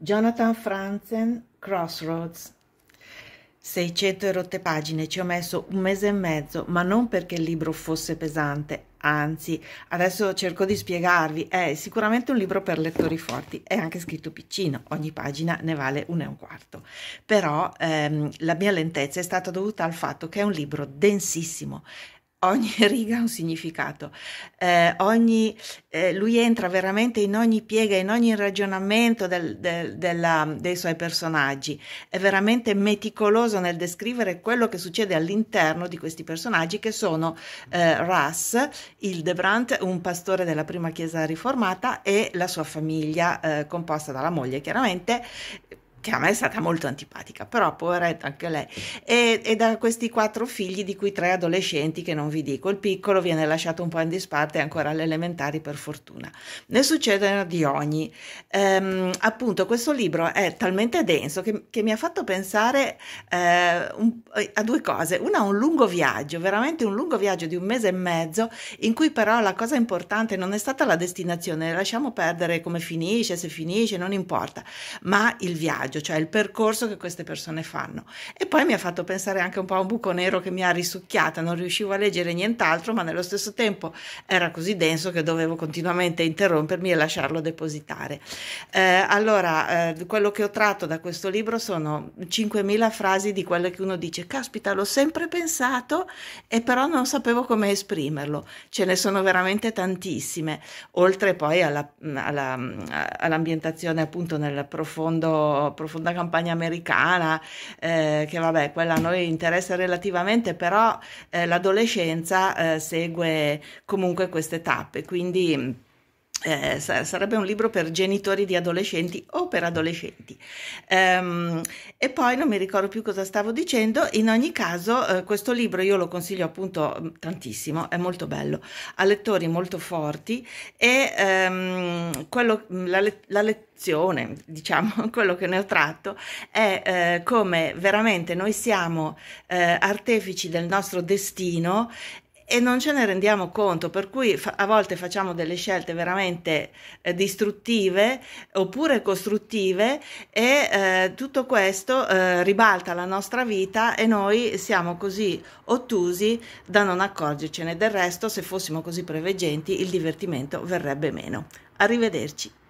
Jonathan Franzen, Crossroads. 600 e rotte pagine, ci ho messo un mese e mezzo, ma non perché il libro fosse pesante, anzi, adesso cerco di spiegarvi, è sicuramente un libro per lettori forti, è anche scritto piccino, ogni pagina ne vale un e un quarto, però ehm, la mia lentezza è stata dovuta al fatto che è un libro densissimo, ogni riga ha un significato, eh, ogni, eh, lui entra veramente in ogni piega, in ogni ragionamento del, del, della, dei suoi personaggi, è veramente meticoloso nel descrivere quello che succede all'interno di questi personaggi che sono eh, Ras, Hildebrandt, un pastore della prima chiesa riformata e la sua famiglia eh, composta dalla moglie chiaramente, che a me è stata molto antipatica, però poveretta anche lei, e, e, da questi quattro figli, di cui tre adolescenti che non vi dico, il piccolo viene lasciato un po' in disparte ancora alle elementari per fortuna. Ne succedono di ogni. Ehm, appunto, questo libro è talmente denso che, che mi ha fatto pensare eh, un, a due cose. Una, un lungo viaggio, veramente un lungo viaggio di un mese e mezzo, in cui però la cosa importante non è stata la destinazione, lasciamo perdere come finisce, se finisce, non importa, ma il viaggio viaggio, cioè il percorso che queste persone fanno. E poi mi ha fatto pensare anche un po' a un buco nero che mi ha risucchiata, non riuscivo a leggere nient'altro, ma nello stesso tempo era così denso che dovevo continuamente interrompermi e lasciarlo depositare. Eh, allora, eh, quello che ho tratto da questo libro sono 5.000 frasi di quelle che uno dice, caspita, l'ho sempre pensato e però non sapevo come esprimerlo. Ce ne sono veramente tantissime, oltre poi alla, alla, mm, all'ambientazione appunto nel profondo profonda campagna americana, eh, che vabbè, quella a noi interessa relativamente, però eh, l'adolescenza eh, segue comunque queste tappe, quindi eh, sarebbe un libro per genitori di adolescenti o per adolescenti. Um, e poi non mi ricordo più cosa stavo dicendo, in ogni caso eh, questo libro io lo consiglio appunto mm, tantissimo, è molto bello, ha lettori molto forti e um, quello, mm, la, le, la lezione, diciamo, quello che ne ho tratto è eh, come veramente noi siamo eh, artefici del nostro destino e non ce ne rendiamo conto, per cui a volte facciamo delle scelte veramente eh, distruttive oppure costruttive e eh, tutto questo eh, ribalta la nostra vita e noi siamo così ottusi da non accorgercene. Del resto, se fossimo così preveggenti, il divertimento verrebbe meno. Arrivederci.